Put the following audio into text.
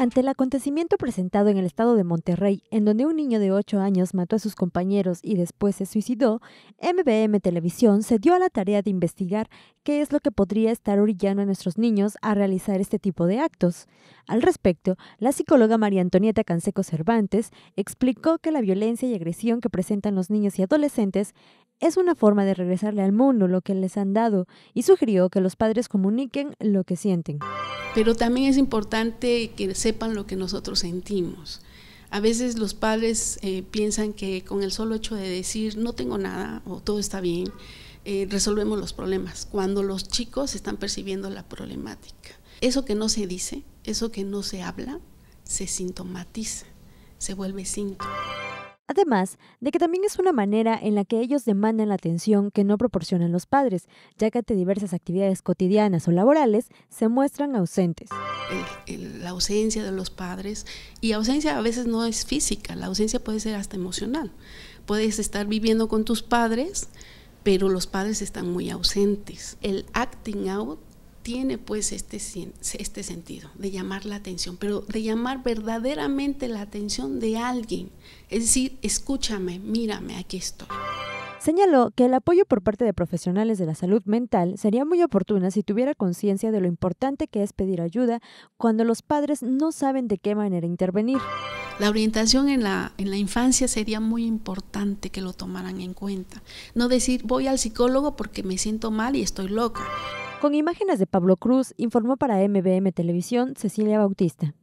Ante el acontecimiento presentado en el estado de Monterrey, en donde un niño de 8 años mató a sus compañeros y después se suicidó, MBM Televisión se dio a la tarea de investigar qué es lo que podría estar orillando a nuestros niños a realizar este tipo de actos. Al respecto, la psicóloga María Antonieta Canseco Cervantes explicó que la violencia y agresión que presentan los niños y adolescentes es una forma de regresarle al mundo lo que les han dado y sugirió que los padres comuniquen lo que sienten. Pero también es importante que sepan lo que nosotros sentimos. A veces los padres eh, piensan que con el solo hecho de decir no tengo nada o todo está bien, eh, resolvemos los problemas, cuando los chicos están percibiendo la problemática. Eso que no se dice, eso que no se habla, se sintomatiza, se vuelve síntoma. Además de que también es una manera en la que ellos demandan la atención que no proporcionan los padres, ya que ante diversas actividades cotidianas o laborales se muestran ausentes. la ausencia de los padres, y ausencia a veces no es física, la ausencia puede ser hasta emocional. Puedes estar viviendo con tus padres, pero los padres están muy ausentes. El acting out tiene pues este, este sentido de llamar la atención, pero de llamar verdaderamente la atención de alguien. Es decir, escúchame, mírame, aquí estoy. Señaló que el apoyo por parte de profesionales de la salud mental sería muy oportuna si tuviera conciencia de lo importante que es pedir ayuda cuando los padres no saben de qué manera intervenir. La orientación en la, en la infancia sería muy importante que lo tomaran en cuenta. No decir voy al psicólogo porque me siento mal y estoy loca. Con imágenes de Pablo Cruz, informó para MBM Televisión Cecilia Bautista.